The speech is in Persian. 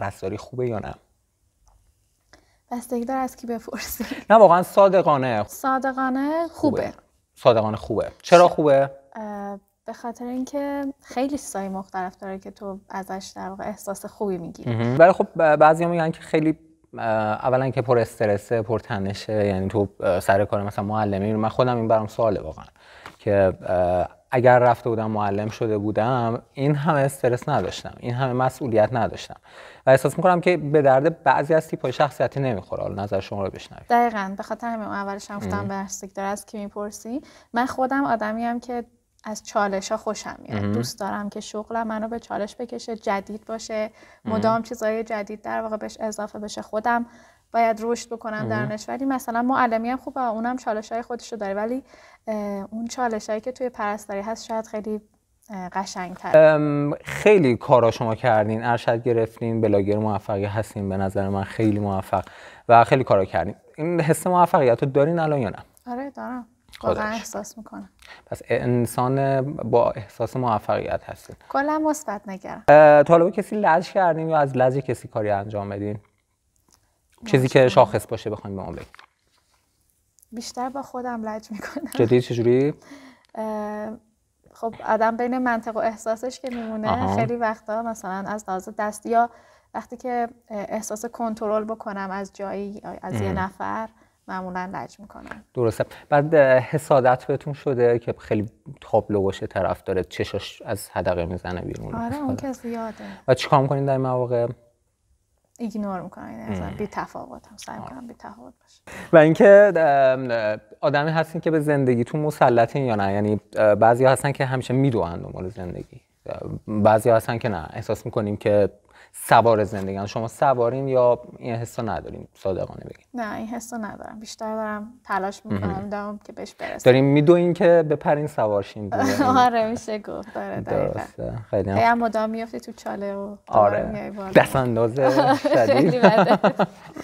پرستاری خوبه یا نه بستگی داره از کی بپرسی نه واقعا صادقانه صادقانه خوبه, صادقانه خوبه چرا خوبه به خاطر اینکه خیلی سای مختلف داره که تو ازش در واقع احساس خوبی میگیری ولی خب بعضیا میگن که خیلی اولا که پر استرسه پر تنشه یعنی تو سر کار مثلا معلمی من خودم این برام سواله واقعا که اگر رفته بودم معلم شده بودم این همه استرس نداشتم این همه مسئولیت نداشتم و احساس میکنم که به درد بعضی از تیپ‌های شخصیتی نمیخوره حالا نظر شما رو بشنوید دقیقا به خاطر همین اولش هم گفتم به داره از که میپرسی من خودم آدمی هم که از چالش ها خوشم میاد دوست دارم که شغلم منو به چالش بکشه جدید باشه مدام چیزهای جدید در واقع بهش اضافه بشه خودم باید رشد بکنم درنش ولی مثلا معلمی هم خوبه اونم چالش های خودشو داره ولی اون چالش هایی که توی پرستاری هست شاید خیلی قشنگتر خیلی کارا شما کردین ارشد گرفتین بلاگر موفقی هستین به نظر من خیلی موفق و خیلی کارا کردین این حس موفقیت رو دارین الان یا نه آره دارم واقعا احساس میکنم پس انسان با احساس موفقیت هستین کلا مثبت نگرم کسی لج کردین یا از لج کسی کاری انجام بدین چیزی که شاخص باشه بخواین به ما بیشتر با خودم لج میکنم جدی چجوری؟ خب آدم بین منطق و احساسش که میمونه خیلی وقتا مثلا از لحاظ دست یا وقتی که احساس کنترل بکنم از جایی از یه نفر معمولا لج میکنم درسته بعد حسادت بهتون شده که خیلی تابلو باشه طرف داره چشاش از حدقه میزنه بیرون آره اون آره. که زیاده و چیکار میکنین در مواقع ایگنور میکنم یعنی مثلا بی هم سعی میکنم بی تفاوت باشه. و اینکه آدمی هستن که به زندگیتون مسلطین یا نه یعنی بعضی هستن که همیشه میدونن دنبال زندگی بعضی هستن که نه احساس میکنیم که سوار زندگی شما سوارین یا این حس نداریم صادقانه بگیم نه این حس ندارم بیشتر دارم تلاش میکنم دارم که بهش برسم داریم میدوین که بپرین سوارشین شین آره میشه گفت داره درسته خیلی هم مدام میافتی تو چاله و آره دست اندازه شدید